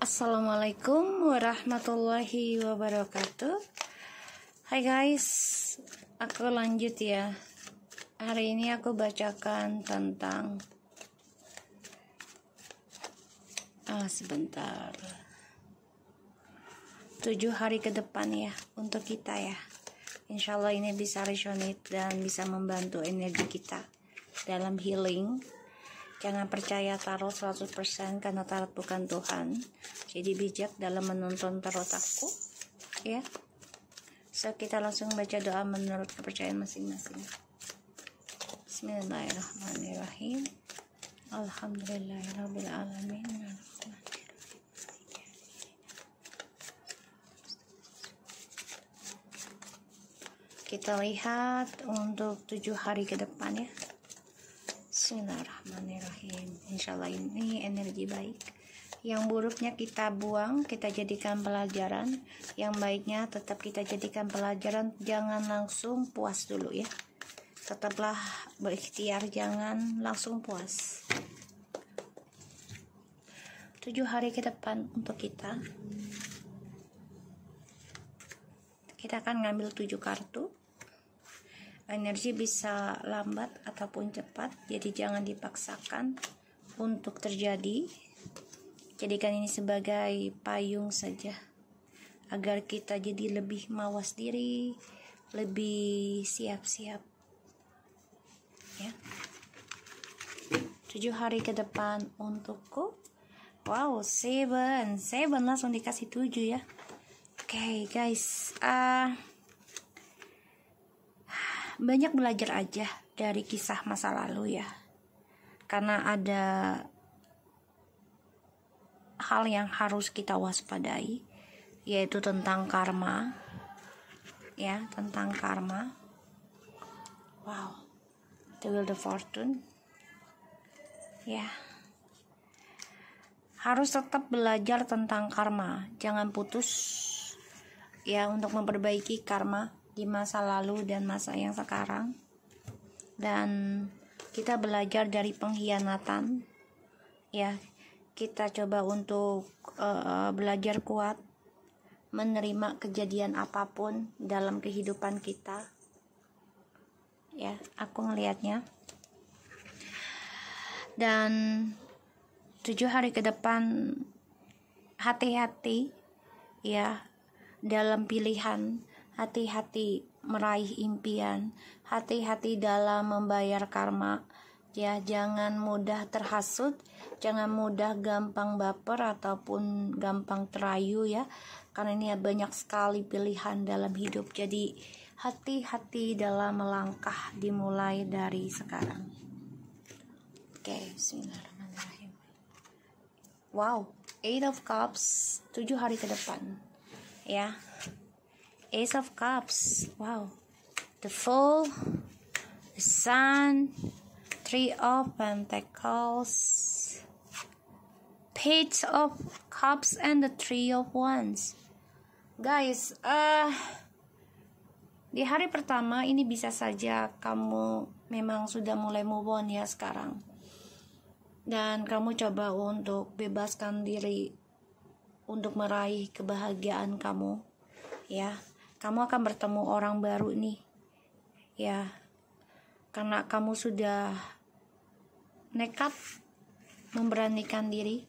Assalamualaikum warahmatullahi wabarakatuh Hai guys Aku lanjut ya Hari ini aku bacakan tentang Ah sebentar tujuh hari ke depan ya Untuk kita ya Insya Allah ini bisa resonate dan bisa membantu energi kita Dalam healing Jangan percaya tarot 100% karena tarot bukan Tuhan. Jadi bijak dalam menonton tarot aku. Ya. So, kita langsung baca doa menurut kepercayaan masing-masing. Bismillahirrahmanirrahim. Alhamdulillahirrahmanirrahim. Kita lihat untuk tujuh hari ke depan ya. Bismillahirrahmanirrahim Insyaallah ini energi baik yang buruknya kita buang kita jadikan pelajaran yang baiknya tetap kita jadikan pelajaran jangan langsung puas dulu ya tetaplah berikhtiar jangan langsung puas tujuh hari ke depan untuk kita kita akan ngambil tujuh kartu energi bisa lambat ataupun cepat jadi jangan dipaksakan untuk terjadi jadikan ini sebagai payung saja agar kita jadi lebih mawas diri lebih siap-siap ya tujuh hari ke depan untukku wow seven seven langsung dikasih tujuh ya oke okay, guys ah uh, banyak belajar aja dari kisah masa lalu ya karena ada hal yang harus kita waspadai yaitu tentang karma ya tentang karma wow the will the fortune ya harus tetap belajar tentang karma jangan putus ya untuk memperbaiki karma di masa lalu dan masa yang sekarang dan kita belajar dari pengkhianatan ya kita coba untuk uh, belajar kuat menerima kejadian apapun dalam kehidupan kita ya aku ngelihatnya dan tujuh hari ke depan hati-hati ya dalam pilihan hati-hati meraih impian, hati-hati dalam membayar karma. Ya, jangan mudah terhasut, jangan mudah gampang baper ataupun gampang terayu ya. Karena ini banyak sekali pilihan dalam hidup. Jadi, hati-hati dalam melangkah dimulai dari sekarang. Oke, okay, bismillahirrahmanirrahim. Wow, Eight of Cups, 7 hari ke depan. Ya, Ace of Cups. Wow. The Fool, the Sun, Three of Pentacles, Page of Cups, and the Three of Wands. Guys, uh, di hari pertama ini bisa saja kamu memang sudah mulai move on ya sekarang. Dan kamu coba untuk bebaskan diri untuk meraih kebahagiaan kamu ya kamu akan bertemu orang baru nih ya karena kamu sudah nekat memberanikan diri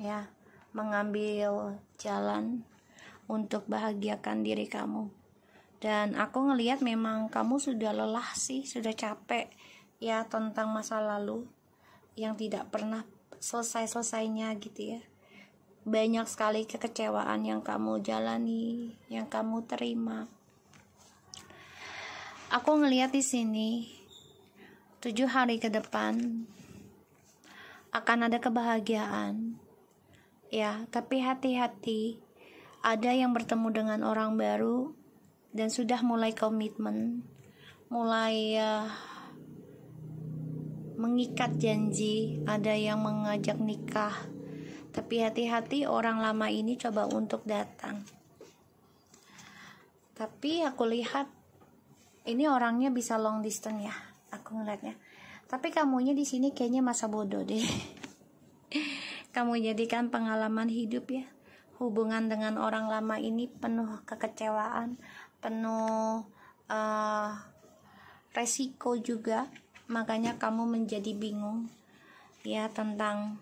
ya mengambil jalan untuk bahagiakan diri kamu dan aku ngelihat memang kamu sudah lelah sih sudah capek ya tentang masa lalu yang tidak pernah selesai-selesainya gitu ya banyak sekali kekecewaan yang kamu jalani, yang kamu terima. Aku ngelihat di sini tujuh hari ke depan akan ada kebahagiaan. Ya, tapi hati-hati ada yang bertemu dengan orang baru dan sudah mulai komitmen, mulai uh, mengikat janji, ada yang mengajak nikah tapi hati-hati orang lama ini coba untuk datang. Tapi aku lihat ini orangnya bisa long distance ya, aku ngeliatnya. Tapi kamunya di sini kayaknya masa bodoh deh. Kamu jadikan pengalaman hidup ya. Hubungan dengan orang lama ini penuh kekecewaan, penuh uh, resiko juga. Makanya kamu menjadi bingung ya tentang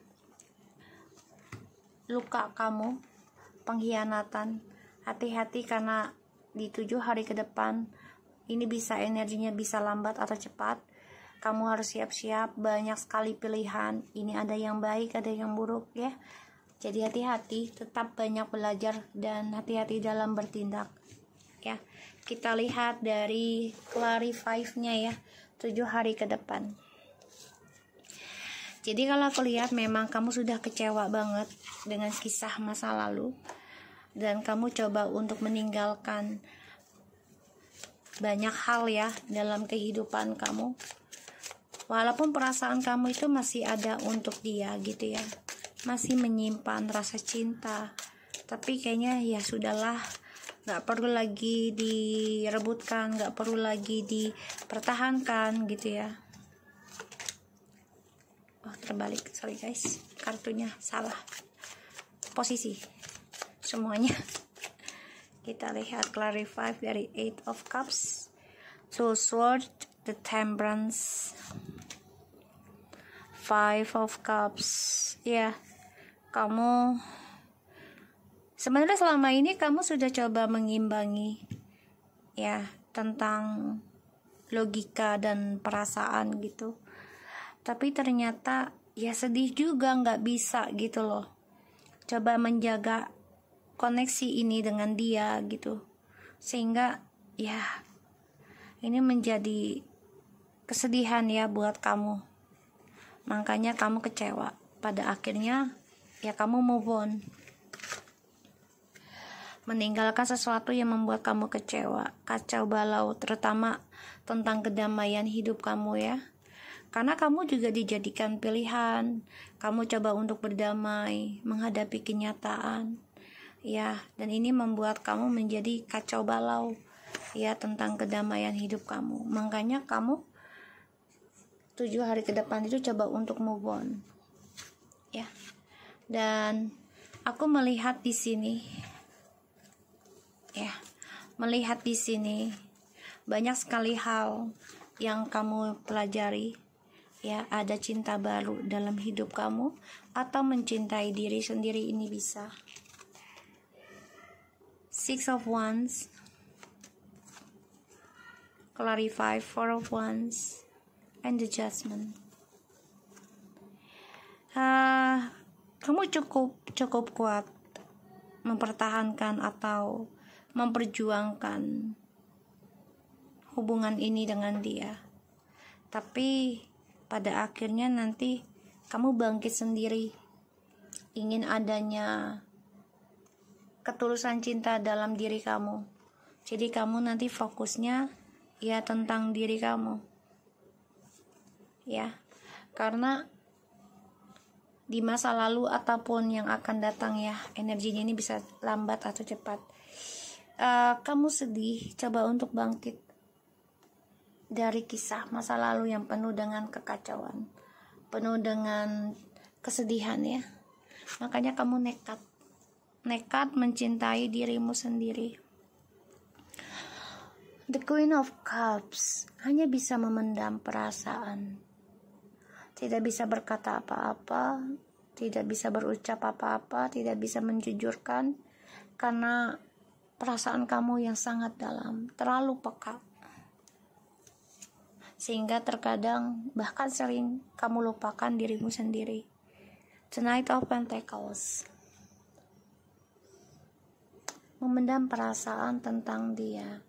luka kamu, pengkhianatan. Hati-hati karena di tujuh hari ke depan ini bisa energinya bisa lambat atau cepat. Kamu harus siap-siap banyak sekali pilihan. Ini ada yang baik, ada yang buruk ya. Jadi hati-hati, tetap banyak belajar dan hati-hati dalam bertindak. Ya, kita lihat dari clarify-nya ya, tujuh hari ke depan. Jadi kalau aku lihat memang kamu sudah kecewa banget dengan kisah masa lalu dan kamu coba untuk meninggalkan banyak hal ya dalam kehidupan kamu. Walaupun perasaan kamu itu masih ada untuk dia gitu ya. Masih menyimpan rasa cinta. Tapi kayaknya ya sudahlah nggak perlu lagi direbutkan, nggak perlu lagi dipertahankan gitu ya oh terbalik sorry guys kartunya salah posisi semuanya kita lihat clarify dari eight of cups two sword the temperance five of cups ya yeah, kamu sebenarnya selama ini kamu sudah coba mengimbangi ya tentang logika dan perasaan gitu tapi ternyata ya sedih juga nggak bisa gitu loh coba menjaga koneksi ini dengan dia gitu sehingga ya ini menjadi kesedihan ya buat kamu makanya kamu kecewa pada akhirnya ya kamu move on meninggalkan sesuatu yang membuat kamu kecewa kacau balau terutama tentang kedamaian hidup kamu ya karena kamu juga dijadikan pilihan. Kamu coba untuk berdamai, menghadapi kenyataan. Ya, dan ini membuat kamu menjadi kacau balau ya tentang kedamaian hidup kamu. Makanya kamu tujuh hari ke depan itu coba untuk move on. Ya. Dan aku melihat di sini ya, melihat di sini banyak sekali hal yang kamu pelajari ya ada cinta baru dalam hidup kamu atau mencintai diri sendiri ini bisa six of wands clarify four of wands and the judgment uh, ah, kamu cukup cukup kuat mempertahankan atau memperjuangkan hubungan ini dengan dia tapi pada akhirnya nanti kamu bangkit sendiri ingin adanya ketulusan cinta dalam diri kamu jadi kamu nanti fokusnya ya tentang diri kamu ya karena di masa lalu ataupun yang akan datang ya energinya ini bisa lambat atau cepat uh, kamu sedih coba untuk bangkit dari kisah masa lalu yang penuh dengan kekacauan, penuh dengan kesedihan ya. Makanya kamu nekat, nekat mencintai dirimu sendiri. The Queen of Cups hanya bisa memendam perasaan. Tidak bisa berkata apa-apa, tidak bisa berucap apa-apa, tidak bisa menjujurkan karena perasaan kamu yang sangat dalam, terlalu pekat sehingga terkadang bahkan sering kamu lupakan dirimu sendiri. Tonight of Pentacles Memendam perasaan tentang dia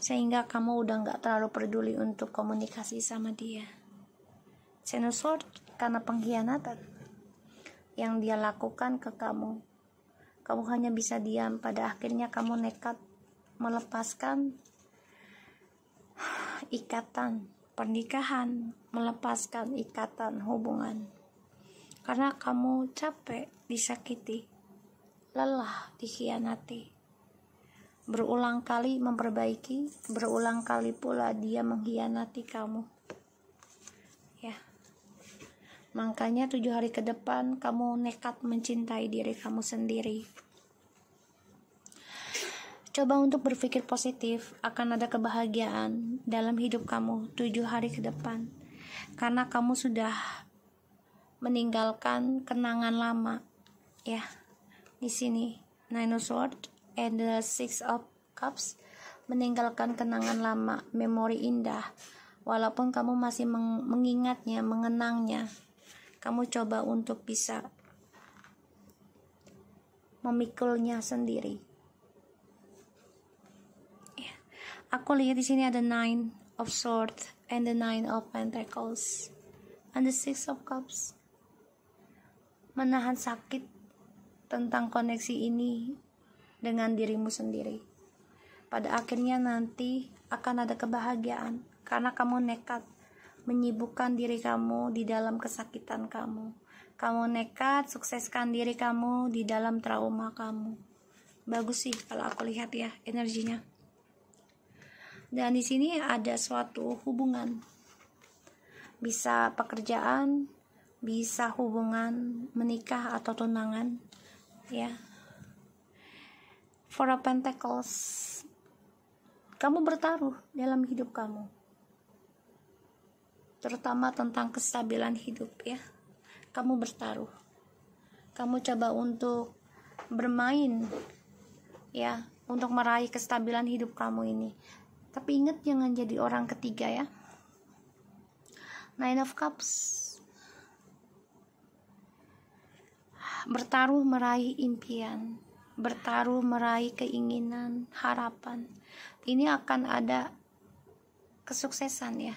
sehingga kamu udah nggak terlalu peduli untuk komunikasi sama dia. Senusor karena pengkhianatan yang dia lakukan ke kamu. Kamu hanya bisa diam, pada akhirnya kamu nekat melepaskan ikatan pernikahan, melepaskan ikatan hubungan. Karena kamu capek disakiti, lelah dikhianati. Berulang kali memperbaiki, berulang kali pula dia mengkhianati kamu. Ya. Makanya tujuh hari ke depan kamu nekat mencintai diri kamu sendiri. Coba untuk berpikir positif, akan ada kebahagiaan dalam hidup kamu tujuh hari ke depan. Karena kamu sudah meninggalkan kenangan lama. Ya, di sini, Nine of swords and the Six of Cups meninggalkan kenangan lama, memori indah. Walaupun kamu masih mengingatnya, mengenangnya, kamu coba untuk bisa memikulnya sendiri. Aku lihat di sini ada nine of swords and the nine of pentacles and the six of cups. Menahan sakit tentang koneksi ini dengan dirimu sendiri. Pada akhirnya nanti akan ada kebahagiaan karena kamu nekat menyibukkan diri kamu di dalam kesakitan kamu. Kamu nekat sukseskan diri kamu di dalam trauma kamu. Bagus sih kalau aku lihat ya energinya dan di sini ada suatu hubungan bisa pekerjaan bisa hubungan menikah atau tunangan ya for a pentacles kamu bertaruh dalam hidup kamu terutama tentang kestabilan hidup ya kamu bertaruh kamu coba untuk bermain ya untuk meraih kestabilan hidup kamu ini tapi ingat jangan jadi orang ketiga ya. Nine of Cups bertaruh meraih impian, bertaruh meraih keinginan, harapan. Ini akan ada kesuksesan ya.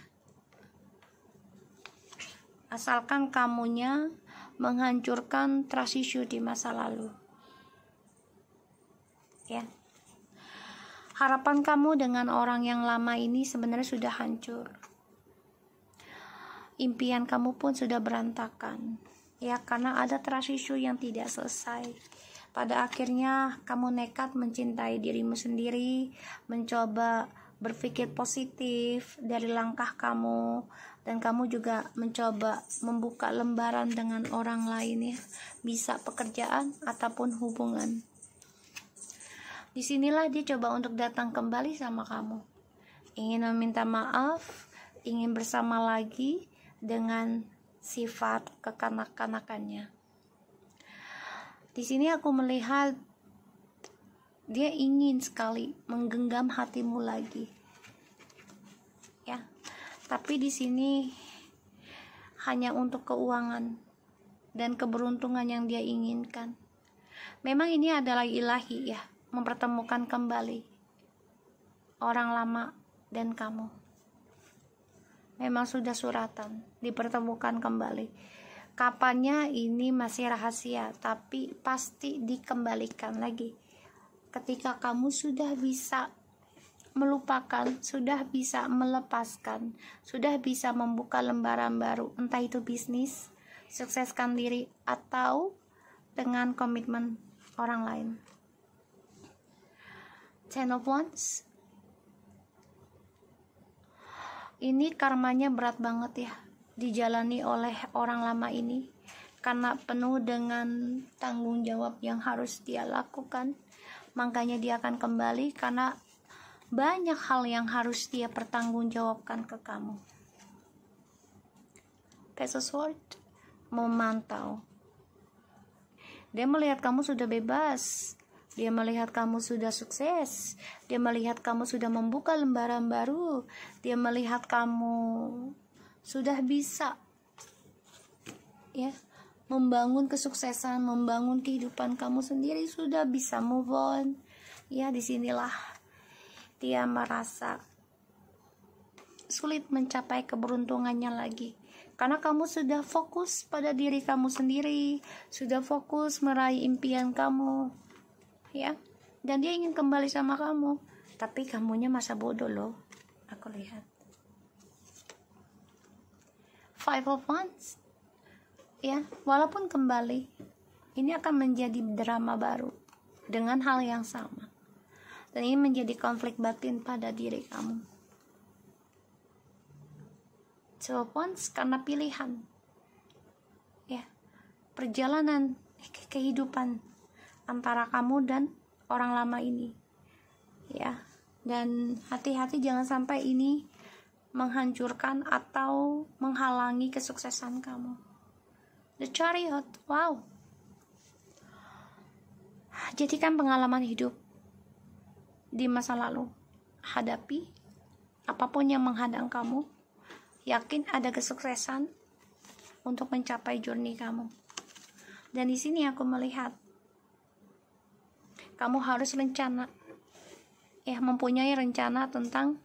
Asalkan kamunya menghancurkan trust issue di masa lalu. Ya harapan kamu dengan orang yang lama ini sebenarnya sudah hancur. Impian kamu pun sudah berantakan, ya, karena ada trust issue yang tidak selesai. Pada akhirnya, kamu nekat mencintai dirimu sendiri, mencoba berpikir positif dari langkah kamu, dan kamu juga mencoba membuka lembaran dengan orang lain, ya, bisa pekerjaan ataupun hubungan. Disinilah dia coba untuk datang kembali sama kamu. Ingin meminta maaf, ingin bersama lagi dengan sifat kekanak-kanakannya. Di sini aku melihat dia ingin sekali menggenggam hatimu lagi. Ya. Tapi di sini hanya untuk keuangan dan keberuntungan yang dia inginkan. Memang ini adalah ilahi ya, mempertemukan kembali orang lama dan kamu. Memang sudah suratan, dipertemukan kembali. Kapannya ini masih rahasia, tapi pasti dikembalikan lagi. Ketika kamu sudah bisa melupakan, sudah bisa melepaskan, sudah bisa membuka lembaran baru, entah itu bisnis, sukseskan diri, atau dengan komitmen orang lain. Ten of Wands. Ini karmanya berat banget ya, dijalani oleh orang lama ini karena penuh dengan tanggung jawab yang harus dia lakukan. Makanya dia akan kembali karena banyak hal yang harus dia pertanggungjawabkan ke kamu. Pesos World memantau. Dia melihat kamu sudah bebas dia melihat kamu sudah sukses. Dia melihat kamu sudah membuka lembaran baru. Dia melihat kamu sudah bisa ya membangun kesuksesan, membangun kehidupan kamu sendiri sudah bisa move on. Ya, disinilah dia merasa sulit mencapai keberuntungannya lagi karena kamu sudah fokus pada diri kamu sendiri, sudah fokus meraih impian kamu ya dan dia ingin kembali sama kamu tapi kamunya masa bodoh loh aku lihat five of wands ya walaupun kembali ini akan menjadi drama baru dengan hal yang sama dan ini menjadi konflik batin pada diri kamu two of wands karena pilihan ya perjalanan eh, kehidupan antara kamu dan orang lama ini. Ya. Dan hati-hati jangan sampai ini menghancurkan atau menghalangi kesuksesan kamu. The Chariot. Wow. Jadikan pengalaman hidup di masa lalu. Hadapi apapun yang menghadang kamu. Yakin ada kesuksesan untuk mencapai journey kamu. Dan di sini aku melihat kamu harus rencana ya mempunyai rencana tentang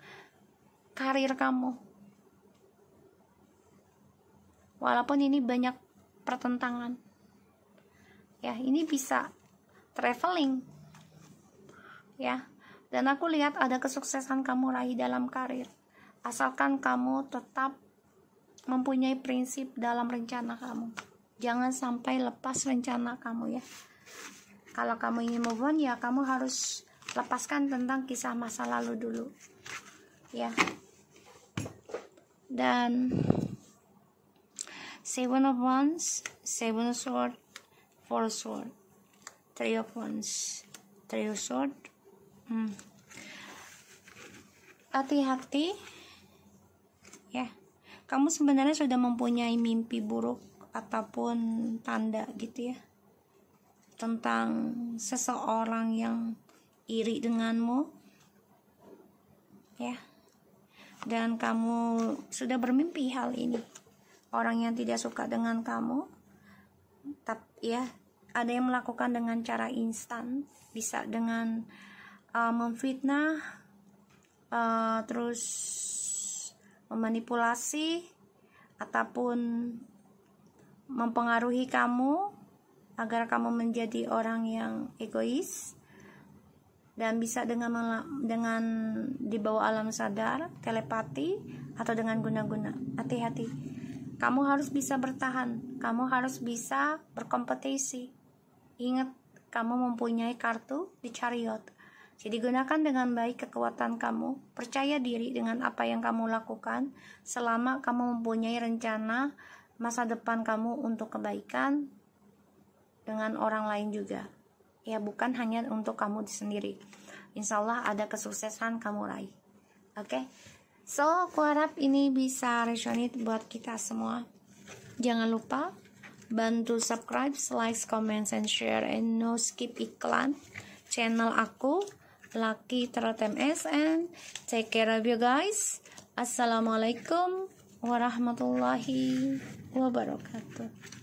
karir kamu walaupun ini banyak pertentangan ya ini bisa traveling ya dan aku lihat ada kesuksesan kamu raih dalam karir asalkan kamu tetap mempunyai prinsip dalam rencana kamu jangan sampai lepas rencana kamu ya kalau kamu ingin move on ya kamu harus lepaskan tentang kisah masa lalu dulu ya dan seven of wands seven sword four sword three of wands three of sword hmm. hati-hati ya kamu sebenarnya sudah mempunyai mimpi buruk ataupun tanda gitu ya tentang seseorang yang iri denganmu ya dan kamu sudah bermimpi hal ini orang yang tidak suka dengan kamu tapi ya ada yang melakukan dengan cara instan bisa dengan uh, memfitnah uh, terus memanipulasi ataupun mempengaruhi kamu agar kamu menjadi orang yang egois dan bisa dengan dengan di bawah alam sadar, telepati atau dengan guna-guna. Hati-hati. Kamu harus bisa bertahan, kamu harus bisa berkompetisi. Ingat, kamu mempunyai kartu di chariot. Jadi gunakan dengan baik kekuatan kamu, percaya diri dengan apa yang kamu lakukan selama kamu mempunyai rencana masa depan kamu untuk kebaikan dengan orang lain juga. Ya, bukan hanya untuk kamu sendiri. Insya Allah ada kesuksesan kamu raih. Oke? Okay? So, aku harap ini bisa resonate buat kita semua. Jangan lupa bantu subscribe, like, comment, and share, and no skip iklan channel aku, Lucky Trot MSN. Take care of you guys. Assalamualaikum warahmatullahi wabarakatuh.